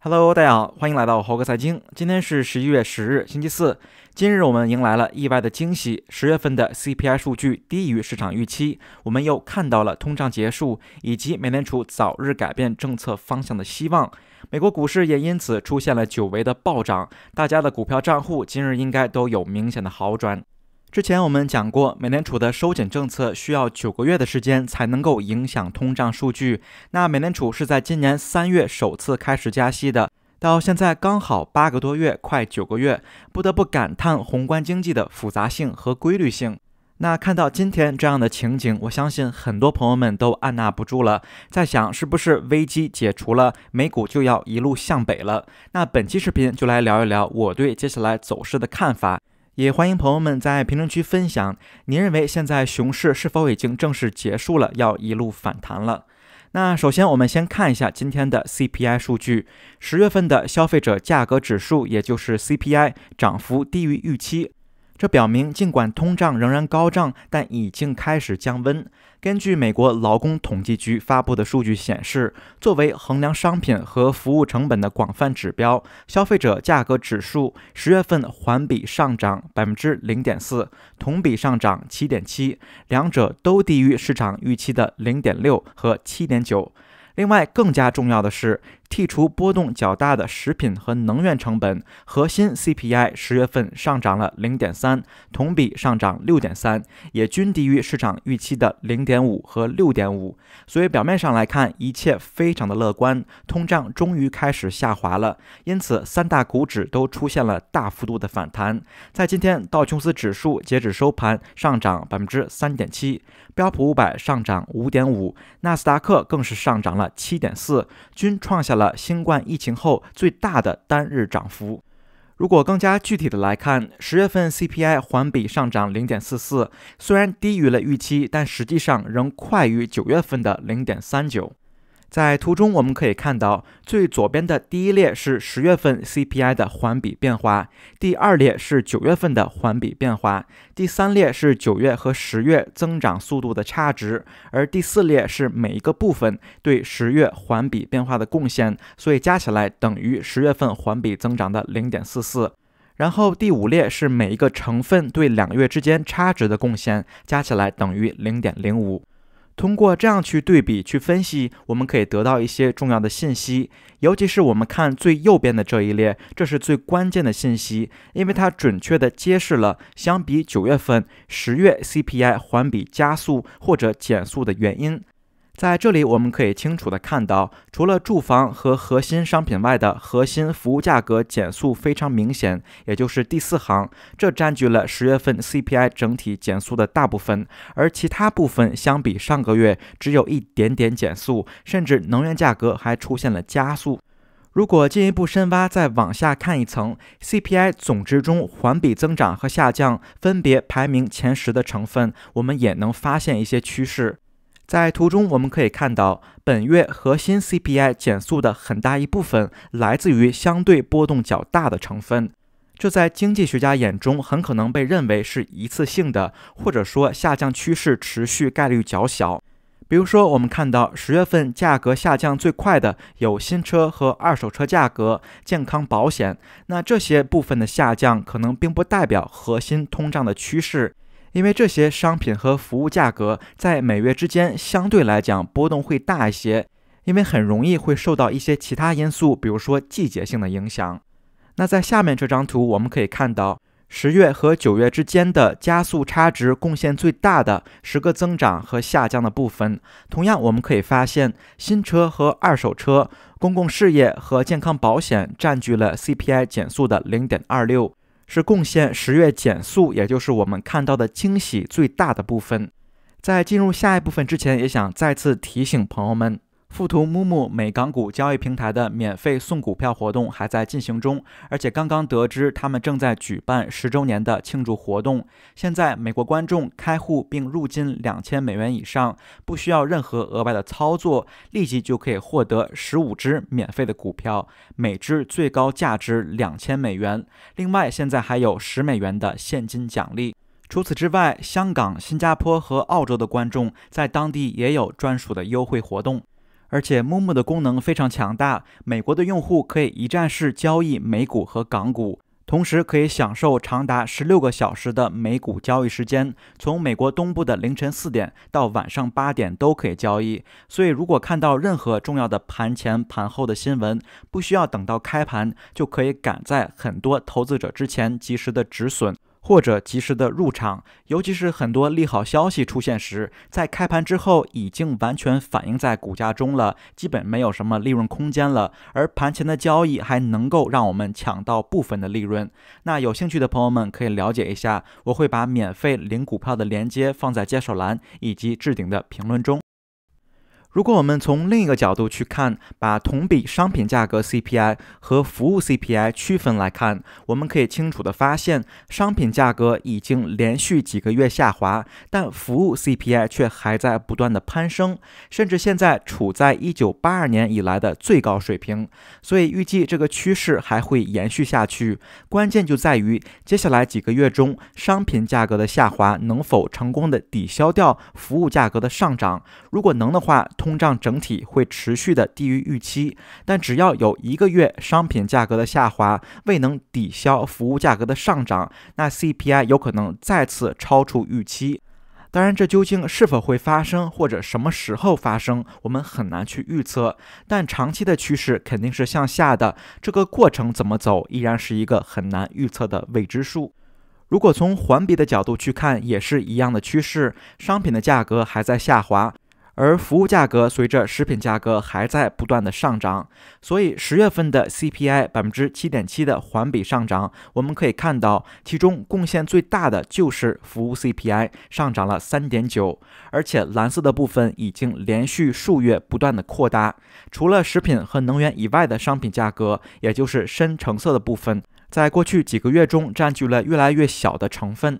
Hello，大家好，欢迎来到猴哥财经。今天是十一月十日，星期四。今日我们迎来了意外的惊喜，十月份的 CPI 数据低于市场预期，我们又看到了通胀结束以及美联储早日改变政策方向的希望。美国股市也因此出现了久违的暴涨，大家的股票账户今日应该都有明显的好转。之前我们讲过，美联储的收紧政策需要九个月的时间才能够影响通胀数据。那美联储是在今年三月首次开始加息的，到现在刚好八个多月，快九个月，不得不感叹宏观经济的复杂性和规律性。那看到今天这样的情景，我相信很多朋友们都按捺不住了，在想是不是危机解除了，美股就要一路向北了？那本期视频就来聊一聊我对接下来走势的看法。也欢迎朋友们在评论区分享，您认为现在熊市是否已经正式结束了，要一路反弹了？那首先我们先看一下今天的 CPI 数据，十月份的消费者价格指数，也就是 CPI，涨幅低于预期。这表明，尽管通胀仍然高涨，但已经开始降温。根据美国劳工统计局发布的数据显示，作为衡量商品和服务成本的广泛指标，消费者价格指数十月份环比上涨百分之零点四，同比上涨七点七，两者都低于市场预期的零点六和七点九。另外，更加重要的是。剔除波动较大的食品和能源成本，核心 CPI 十月份上涨了零点三，同比上涨六点三，也均低于市场预期的零点五和六点五。所以表面上来看，一切非常的乐观，通胀终于开始下滑了。因此，三大股指都出现了大幅度的反弹。在今天，道琼斯指数截止收盘上涨百分之三点七，标普五百上涨五点五，纳斯达克更是上涨了七点四，均创下了。了新冠疫情后最大的单日涨幅。如果更加具体的来看，十月份 CPI 环比上涨零点四四，虽然低于了预期，但实际上仍快于九月份的零点三九。在图中，我们可以看到最左边的第一列是十月份 CPI 的环比变化，第二列是九月份的环比变化，第三列是九月和十月增长速度的差值，而第四列是每一个部分对十月环比变化的贡献，所以加起来等于十月份环比增长的零点四四。然后第五列是每一个成分对两个月之间差值的贡献，加起来等于零点零五。通过这样去对比、去分析，我们可以得到一些重要的信息。尤其是我们看最右边的这一列，这是最关键的信息，因为它准确地揭示了相比九月份、十月 CPI 环比加速或者减速的原因。在这里，我们可以清楚地看到，除了住房和核心商品外，的核心服务价格减速非常明显，也就是第四行，这占据了十月份 CPI 整体减速的大部分。而其他部分相比上个月只有一点点减速，甚至能源价格还出现了加速。如果进一步深挖，再往下看一层 CPI 总值中环比增长和下降分别排名前十的成分，我们也能发现一些趋势。在图中，我们可以看到，本月核心 CPI 减速的很大一部分来自于相对波动较大的成分。这在经济学家眼中，很可能被认为是一次性的，或者说下降趋势持续概率较小。比如说，我们看到十月份价格下降最快的有新车和二手车价格、健康保险，那这些部分的下降可能并不代表核心通胀的趋势。因为这些商品和服务价格在每月之间相对来讲波动会大一些，因为很容易会受到一些其他因素，比如说季节性的影响。那在下面这张图，我们可以看到十月和九月之间的加速差值贡献最大的十个增长和下降的部分。同样，我们可以发现新车和二手车、公共事业和健康保险占据了 CPI 减速的0.26。是贡献十月减速，也就是我们看到的惊喜最大的部分。在进入下一部分之前，也想再次提醒朋友们。富途木木美港股交易平台的免费送股票活动还在进行中，而且刚刚得知他们正在举办十周年的庆祝活动。现在美国观众开户并入金两千美元以上，不需要任何额外的操作，立即就可以获得十五只免费的股票，每只最高价值两千美元。另外，现在还有十美元的现金奖励。除此之外，香港、新加坡和澳洲的观众在当地也有专属的优惠活动。而且，木木的功能非常强大，美国的用户可以一站式交易美股和港股，同时可以享受长达十六个小时的美股交易时间，从美国东部的凌晨四点到晚上八点都可以交易。所以，如果看到任何重要的盘前、盘后的新闻，不需要等到开盘，就可以赶在很多投资者之前及时的止损。或者及时的入场，尤其是很多利好消息出现时，在开盘之后已经完全反映在股价中了，基本没有什么利润空间了。而盘前的交易还能够让我们抢到部分的利润。那有兴趣的朋友们可以了解一下，我会把免费领股票的链接放在介绍栏以及置顶的评论中。如果我们从另一个角度去看，把同比商品价格 CPI 和服务 CPI 区分来看，我们可以清楚地发现，商品价格已经连续几个月下滑，但服务 CPI 却还在不断的攀升，甚至现在处在一九八二年以来的最高水平。所以预计这个趋势还会延续下去。关键就在于接下来几个月中，商品价格的下滑能否成功的抵消掉服务价格的上涨。如果能的话，同通胀整体会持续的低于预期，但只要有一个月商品价格的下滑未能抵消服务价格的上涨，那 CPI 有可能再次超出预期。当然，这究竟是否会发生，或者什么时候发生，我们很难去预测。但长期的趋势肯定是向下的，这个过程怎么走依然是一个很难预测的未知数。如果从环比的角度去看，也是一样的趋势，商品的价格还在下滑。而服务价格随着食品价格还在不断的上涨，所以十月份的 CPI 百分之七点七的环比上涨，我们可以看到其中贡献最大的就是服务 CPI 上涨了三点九，而且蓝色的部分已经连续数月不断的扩大，除了食品和能源以外的商品价格，也就是深橙色的部分，在过去几个月中占据了越来越小的成分。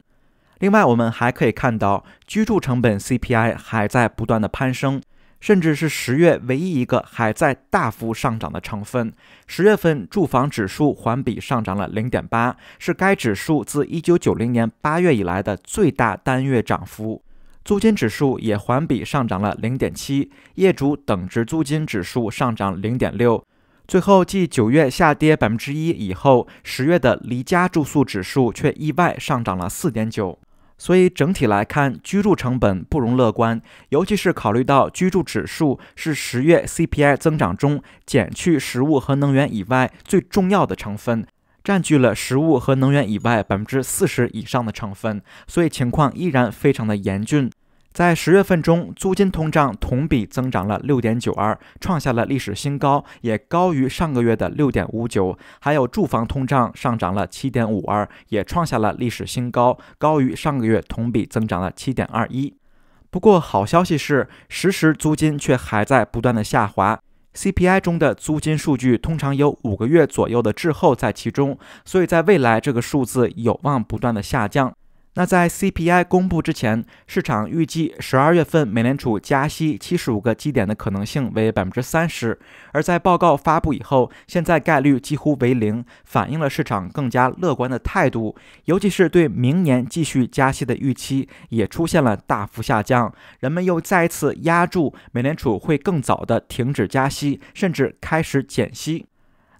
另外，我们还可以看到，居住成本 CPI 还在不断的攀升，甚至是十月唯一一个还在大幅上涨的成分。十月份住房指数环比上涨了0.8，是该指数自1990年8月以来的最大单月涨幅。租金指数也环比上涨了0.7，业主等值租金指数上涨0.6。最后，继九月下跌百分之一以后，十月的离家住宿指数却意外上涨了4.9。所以整体来看，居住成本不容乐观，尤其是考虑到居住指数是十月 CPI 增长中减去食物和能源以外最重要的成分，占据了食物和能源以外百分之四十以上的成分，所以情况依然非常的严峻。在十月份中，租金通胀同比增长了六点九二，创下了历史新高，也高于上个月的六点五九。还有住房通胀上涨了七点五二，也创下了历史新高，高于上个月同比增长了七点二一。不过，好消息是，实时租金却还在不断的下滑。CPI 中的租金数据通常有五个月左右的滞后在其中，所以在未来这个数字有望不断的下降。那在 CPI 公布之前，市场预计十二月份美联储加息七十五个基点的可能性为百分之三十；而在报告发布以后，现在概率几乎为零，反映了市场更加乐观的态度，尤其是对明年继续加息的预期也出现了大幅下降。人们又再次压住美联储会更早的停止加息，甚至开始减息。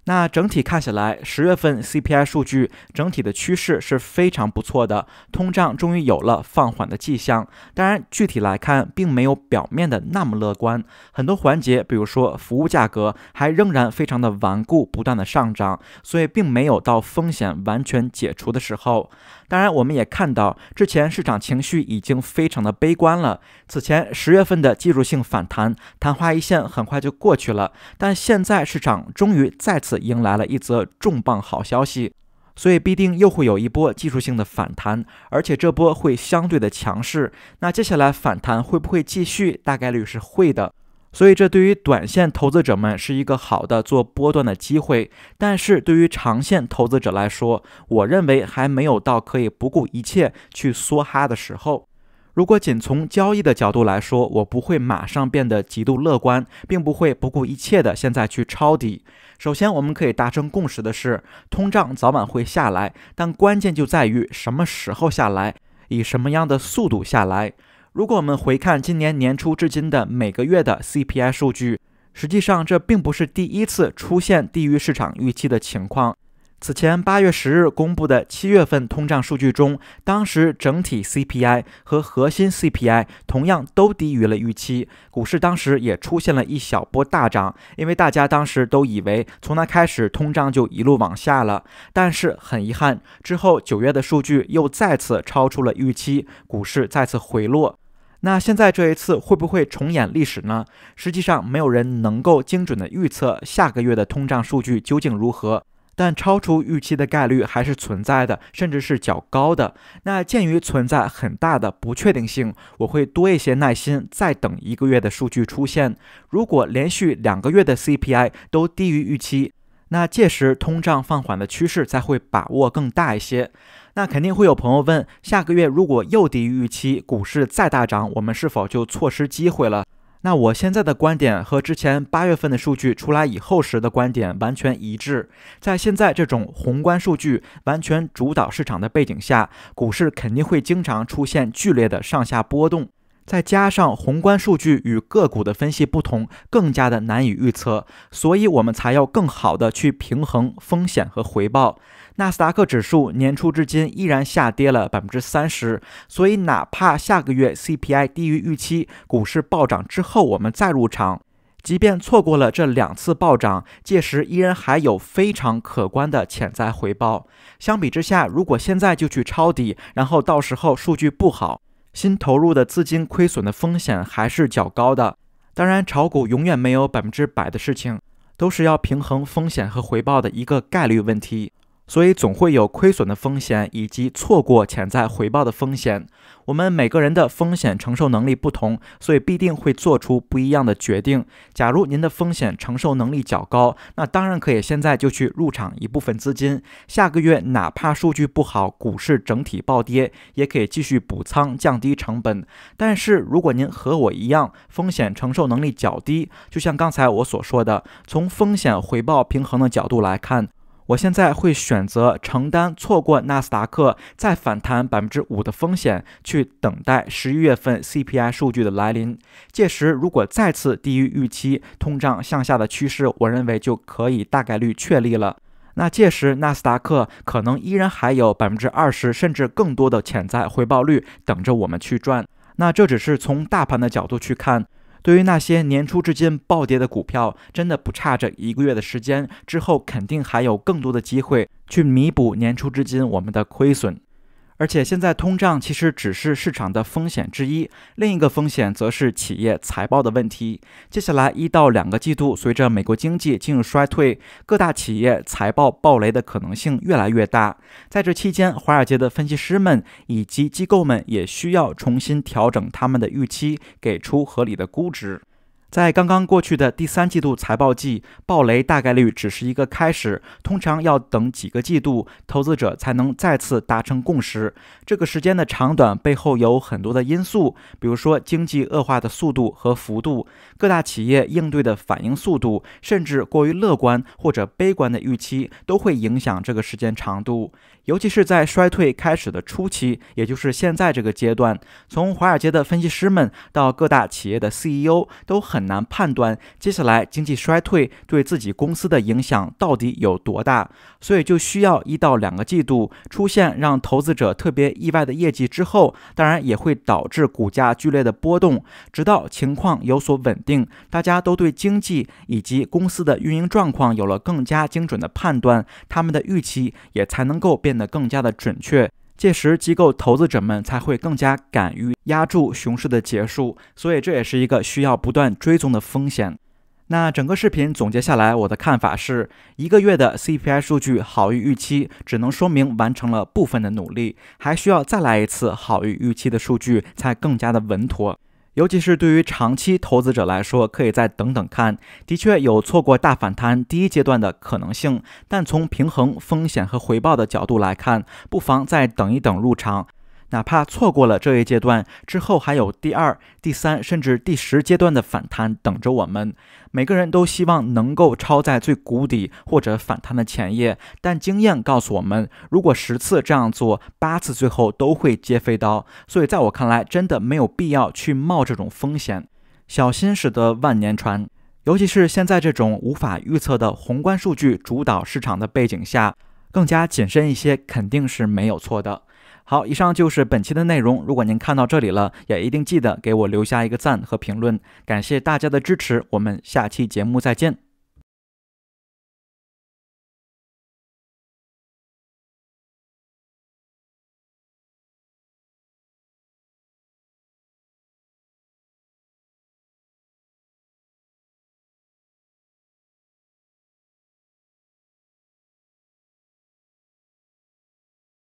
那整体看下来，十月份 CPI 数据整体的趋势是非常不错的，通胀终于有了放缓的迹象。当然，具体来看，并没有表面的那么乐观，很多环节，比如说服务价格，还仍然非常的顽固，不断的上涨，所以并没有到风险完全解除的时候。当然，我们也看到，之前市场情绪已经非常的悲观了，此前十月份的技术性反弹昙花一现，很快就过去了，但现在市场终于再次。迎来了一则重磅好消息，所以必定又会有一波技术性的反弹，而且这波会相对的强势。那接下来反弹会不会继续？大概率是会的。所以这对于短线投资者们是一个好的做波段的机会，但是对于长线投资者来说，我认为还没有到可以不顾一切去梭哈的时候。如果仅从交易的角度来说，我不会马上变得极度乐观，并不会不顾一切的现在去抄底。首先，我们可以达成共识的是，通胀早晚会下来，但关键就在于什么时候下来，以什么样的速度下来。如果我们回看今年年初至今的每个月的 CPI 数据，实际上这并不是第一次出现低于市场预期的情况。此前八月十日公布的七月份通胀数据中，当时整体 CPI 和核心 CPI 同样都低于了预期，股市当时也出现了一小波大涨，因为大家当时都以为从那开始通胀就一路往下了。但是很遗憾，之后九月的数据又再次超出了预期，股市再次回落。那现在这一次会不会重演历史呢？实际上，没有人能够精准的预测下个月的通胀数据究竟如何。但超出预期的概率还是存在的，甚至是较高的。那鉴于存在很大的不确定性，我会多一些耐心，再等一个月的数据出现。如果连续两个月的 CPI 都低于预期，那届时通胀放缓的趋势才会把握更大一些。那肯定会有朋友问：下个月如果又低于预期，股市再大涨，我们是否就错失机会了？那我现在的观点和之前八月份的数据出来以后时的观点完全一致，在现在这种宏观数据完全主导市场的背景下，股市肯定会经常出现剧烈的上下波动。再加上宏观数据与个股的分析不同，更加的难以预测，所以我们才要更好的去平衡风险和回报。纳斯达克指数年初至今依然下跌了百分之三十，所以哪怕下个月 CPI 低于预期，股市暴涨之后我们再入场，即便错过了这两次暴涨，届时依然还有非常可观的潜在回报。相比之下，如果现在就去抄底，然后到时候数据不好。新投入的资金亏损的风险还是较高的，当然，炒股永远没有百分之百的事情，都是要平衡风险和回报的一个概率问题。所以总会有亏损的风险，以及错过潜在回报的风险。我们每个人的风险承受能力不同，所以必定会做出不一样的决定。假如您的风险承受能力较高，那当然可以现在就去入场一部分资金，下个月哪怕数据不好，股市整体暴跌，也可以继续补仓，降低成本。但是如果您和我一样，风险承受能力较低，就像刚才我所说的，从风险回报平衡的角度来看。我现在会选择承担错过纳斯达克再反弹百分之五的风险，去等待十一月份 CPI 数据的来临。届时，如果再次低于预期，通胀向下的趋势，我认为就可以大概率确立了。那届时，纳斯达克可能依然还有百分之二十甚至更多的潜在回报率等着我们去赚。那这只是从大盘的角度去看。对于那些年初至今暴跌的股票，真的不差这一个月的时间，之后肯定还有更多的机会去弥补年初至今我们的亏损。而且现在通胀其实只是市场的风险之一，另一个风险则是企业财报的问题。接下来一到两个季度，随着美国经济进入衰退，各大企业财报暴雷的可能性越来越大。在这期间，华尔街的分析师们以及机构们也需要重新调整他们的预期，给出合理的估值。在刚刚过去的第三季度财报季爆雷，大概率只是一个开始。通常要等几个季度，投资者才能再次达成共识。这个时间的长短背后有很多的因素，比如说经济恶化的速度和幅度，各大企业应对的反应速度，甚至过于乐观或者悲观的预期，都会影响这个时间长度。尤其是在衰退开始的初期，也就是现在这个阶段，从华尔街的分析师们到各大企业的 CEO 都很难判断接下来经济衰退对自己公司的影响到底有多大，所以就需要一到两个季度出现让投资者特别意外的业绩之后，当然也会导致股价剧烈的波动，直到情况有所稳定，大家都对经济以及公司的运营状况有了更加精准的判断，他们的预期也才能够变。那更加的准确，届时机构投资者们才会更加敢于压住熊市的结束，所以这也是一个需要不断追踪的风险。那整个视频总结下来，我的看法是，一个月的 CPI 数据好于预期，只能说明完成了部分的努力，还需要再来一次好于预期的数据才更加的稳妥。尤其是对于长期投资者来说，可以再等等看。的确有错过大反弹第一阶段的可能性，但从平衡风险和回报的角度来看，不妨再等一等入场。哪怕错过了这一阶段，之后还有第二、第三，甚至第十阶段的反弹等着我们。每个人都希望能够抄在最谷底或者反弹的前夜，但经验告诉我们，如果十次这样做，八次最后都会接飞刀。所以，在我看来，真的没有必要去冒这种风险。小心驶得万年船，尤其是现在这种无法预测的宏观数据主导市场的背景下，更加谨慎一些肯定是没有错的。好，以上就是本期的内容。如果您看到这里了，也一定记得给我留下一个赞和评论，感谢大家的支持。我们下期节目再见。